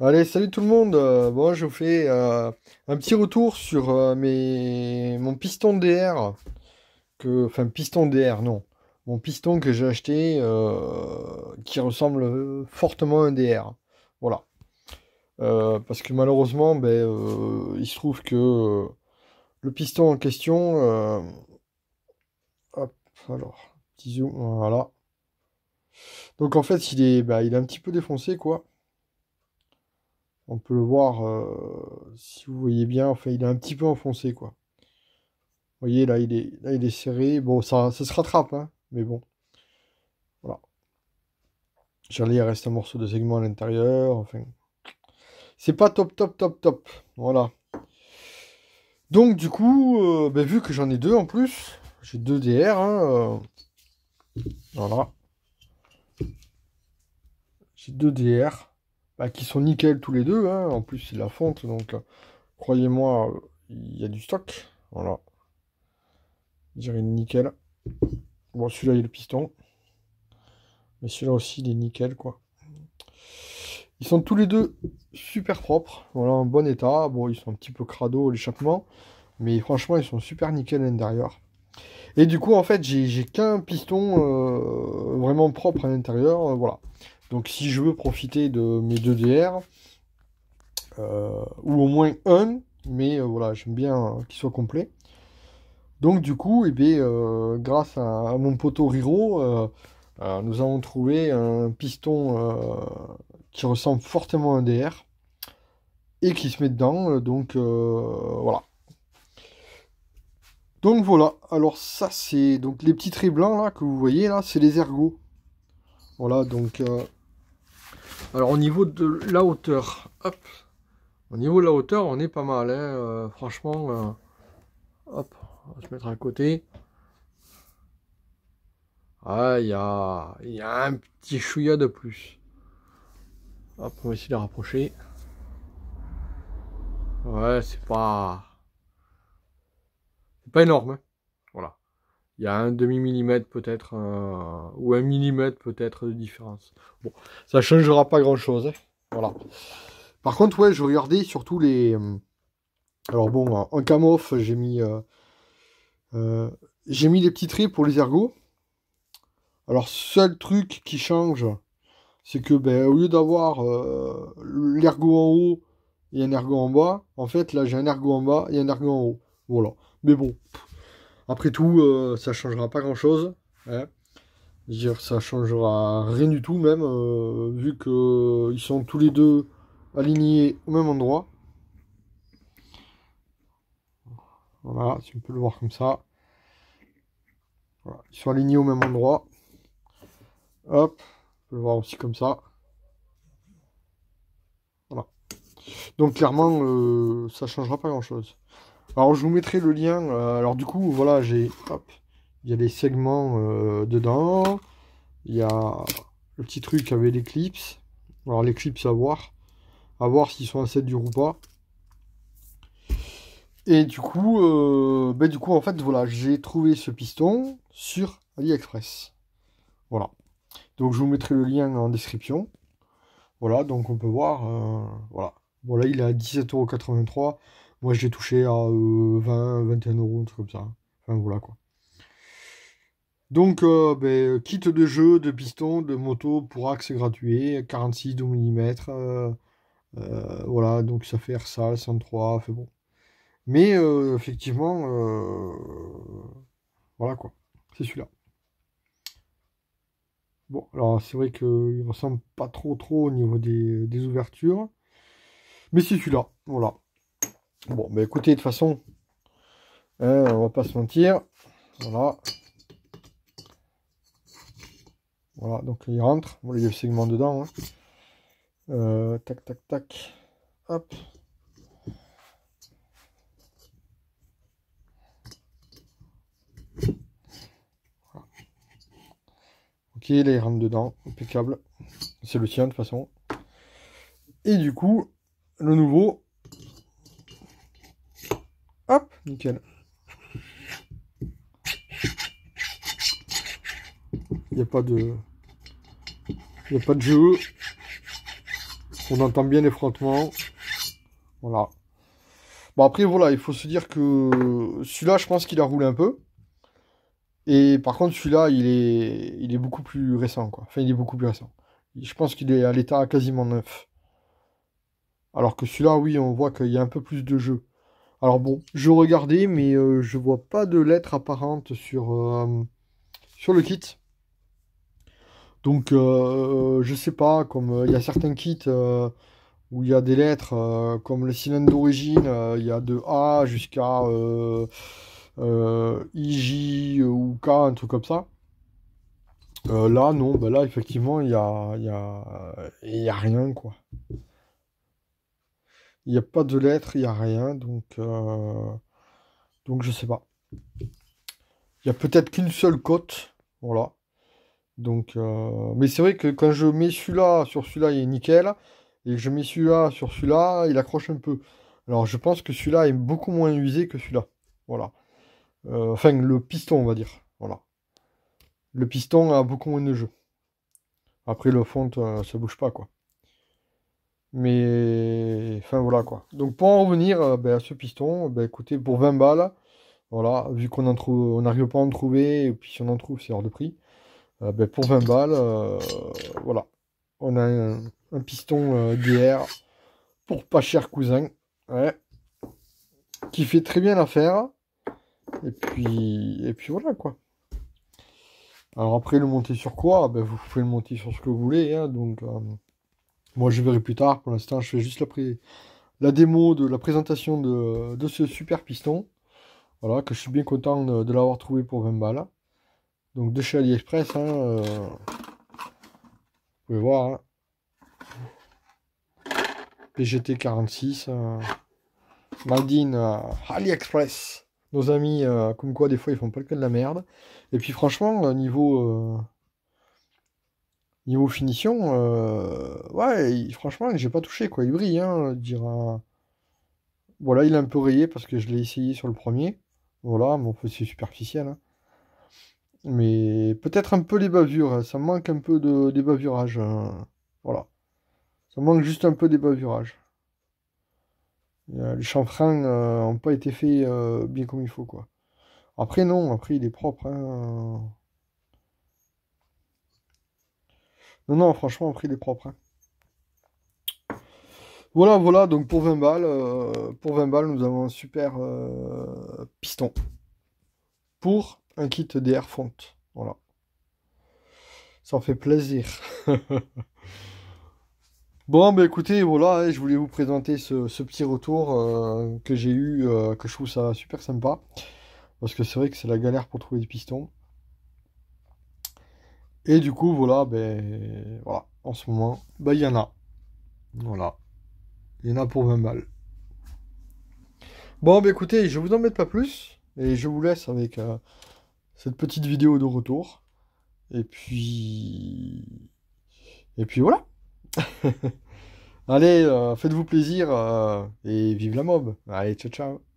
Allez, salut tout le monde. Euh, bon, je vous fais euh, un petit retour sur euh, mon piston DR. Que... Enfin, piston DR, non. Mon piston que j'ai acheté qui ressemble fortement à un DR. Voilà. parce que malheureusement, ben, il se trouve que le piston en question. Hop, alors, petit zoom, voilà. Donc en fait, il est, ben, il est un petit peu défoncé, quoi. On peut le voir, euh, si vous voyez bien, enfin, il est un petit peu enfoncé, quoi. Vous voyez, là, il est, là, il est serré. Bon, ça, ça se rattrape, hein, mais bon. Voilà. J'allais, il reste un morceau de segment à l'intérieur, enfin. C'est pas top, top, top, top. Voilà. Donc, du coup, euh, ben, vu que j'en ai deux en plus, j'ai deux DR, hein, euh, voilà. J'ai deux DR. Bah, qui sont nickel tous les deux. Hein. En plus, c'est la fonte, donc euh, croyez-moi, il y a du stock. Voilà. J'irai nickel. Bon, celui-là, il y le piston. Mais celui-là aussi, il est nickel, quoi. Ils sont tous les deux super propres. Voilà, en bon état. Bon, ils sont un petit peu crado, l'échappement. Mais franchement, ils sont super nickel à l'intérieur. Et du coup, en fait, j'ai qu'un piston euh, vraiment propre à l'intérieur. Euh, voilà. Donc si je veux profiter de mes deux DR, euh, ou au moins un, mais euh, voilà, j'aime bien euh, qu'il soit complet. Donc du coup, eh grâce à, mon poteau Riro, nous avons trouvé un piston qui ressemble fortement à un DR et qui se met dedans. Donc voilà. Donc voilà, alors ça c'est donc les petits traits blancs là que vous voyez là, c'est les ergots. Voilà, donc alors au niveau de la hauteur, au niveau de la hauteur, on est pas mal, hein, euh, franchement, euh, hop, on va se mettre à côté. Ah, il y a, un petit chouïa de plus. Hop, on va essayer de rapprocher. Ouais, c'est pas... C'est pas énorme. Hein. Il y a un demi-millimètre peut-être, ou un millimètre peut-être de différence. Bon, ça changera pas grand-chose. Hein. Voilà. Par contre, ouais, je regardais surtout les... Euh, alors bon, en camof, j'ai mis... Euh, euh, j'ai mis les petits traits pour les ergots. Alors, seul truc qui change, c'est que ben, au lieu d'avoir l'ergot en haut et un ergot en bas, en fait, là, j'ai un ergot en bas et un ergot en haut. Voilà. Mais bon, après tout, ça euh, ça changera pas grand chose. Hein. Dire ça changera rien du tout même, euh, vu qu'ils euh, sont tous les deux alignés au même endroit. Voilà, si on peut le voir comme ça. ils sont alignés au même endroit. Hop, on peut le voir aussi comme ça. Voilà. Donc clairement, ça ça changera pas grand chose. Alors je vous mettrai le lien. Euh, alors du coup, voilà, j'ai. Hop. Il y a des segments euh, dedans. Il y a le petit truc avec l'éclipse. clips. Alors les clips à voir. À voir s'ils sont assez durs ou pas. Et du coup, euh, ben, du coup, en fait, voilà, j'ai trouvé ce piston sur AliExpress. Voilà. Donc je vous mettrai le lien en description. Voilà, donc on peut voir. voilà. voilà il est à 17,83€. Moi, je l'ai touché à 20, euh, 21 euros, un truc comme ça. Enfin, voilà quoi. Donc, euh, ben, euh, kit de jeu, de piston, de moto pour axe gratuit, 46 2 mm. voilà, donc ça fait RSAL 103, fait bon. Mais effectivement, voilà quoi, c'est celui-là. Bon, alors c'est vrai qu'il ressemble pas trop trop au niveau des ouvertures, mais c'est celui-là, voilà. Bon, bah écoutez, de façon, hein, on va pas se mentir. Voilà. Voilà, donc il rentre. il y a le segment dedans. Hein. Euh, tac, tac, tac. Hop. Ok, là, il rentre dedans. Impeccable. C'est le sien, de façon. Et du coup, le nouveau, Nickel. Il n'y a pas de... pas de jeu. On entend bien les frottements. Voilà. Bon, après, voilà, il faut se dire que celui-là, je pense qu'il a roulé un peu. Et par contre, celui-là, il est, il est beaucoup plus récent, quoi. Enfin, il est beaucoup plus récent. Je pense qu'il est à l'état quasiment neuf. Alors que celui-là, oui, on voit qu'il y a un peu plus de jeu. Alors bon, je regardais, mais euh, je vois pas de lettres apparentes euh, sur, le kit. Donc je euh, je sais pas, comme il y a certains kits où il y a des lettres, comme le cylindre d'origine, il y a de A jusqu'à IJ ou K, un truc comme ça. là, non, ben là, effectivement, il n'y a, y a, y a rien, quoi. Il n'y a pas de lettres, il n'y a rien. Donc, je euh, donc je sais pas. Il n'y a peut-être qu'une seule côte. Voilà. Donc, euh, mais c'est vrai que quand je mets celui-là sur celui-là, il est nickel. Et je mets celui-là sur celui-là, il accroche un peu. Alors je pense que celui-là est beaucoup moins usé que celui-là. Voilà. Euh, enfin, le piston, on va dire. Voilà. Le piston a beaucoup moins de jeu. Après, le fond, ça bouge pas, quoi. Mais enfin voilà quoi. Donc pour en revenir euh, ben, à ce piston, ben, écoutez, pour 20 balles, voilà, vu qu'on n'arrive pas à en trouver, et puis si on en trouve, c'est hors de prix. Euh, ben, pour 20 balles, euh, voilà. On a un, piston DR pour pas cher cousin. Ouais. Qui fait très bien l'affaire. Et puis, et puis voilà quoi. Alors après le monter sur quoi ben, Vous pouvez le monter sur ce que vous voulez. Hein, donc moi, je verrai plus tard. Pour l'instant, je fais juste la, démo de la présentation de, ce super piston. Voilà, que je suis bien content de, l'avoir trouvé pour 20 balles. Donc, de chez AliExpress. Hein, euh, vous pouvez voir. Hein. PGT 46. Euh... Maldine, euh, AliExpress. Nos amis, euh, comme quoi, des fois, ils font pas le cas de la merde. Et puis, franchement, niveau niveau finition, euh, ouais, franchement, j'ai pas touché, quoi. Il brille, hein, dira. Voilà, il est un peu rayé parce que je l'ai essayé sur le premier. Voilà, mon c'est superficiel. Hein. Mais peut-être un peu les bavures, hein. ça manque un peu de des bavurages. Voilà. Ça manque juste un peu des bavurages. Euh, les chanfreins n'ont euh, pas été faits euh, bien comme il faut, quoi. Après, non, après, il est propre. Non, non, franchement, a pris des propres. Hein. Voilà, voilà, donc pour 20 balles, euh, pour 20 balles, nous avons un super euh, piston. Pour un kit DR Font. Voilà. Ça fait plaisir. bon, bah écoutez, voilà, hein, je voulais vous présenter ce, petit retour euh, que j'ai eu, que je trouve ça super sympa. Parce que c'est vrai que c'est la galère pour trouver des pistons. Et du coup, voilà, ben, voilà, en ce moment, ben, il y en a. Voilà. Il y en a pour 20 balles. Bon, ben, écoutez, je vous en embête pas plus. Et je vous laisse avec euh, cette petite vidéo de retour. Et puis. Et puis voilà. Allez, euh, faites-vous plaisir euh, et vive la mob. Allez, ciao, ciao.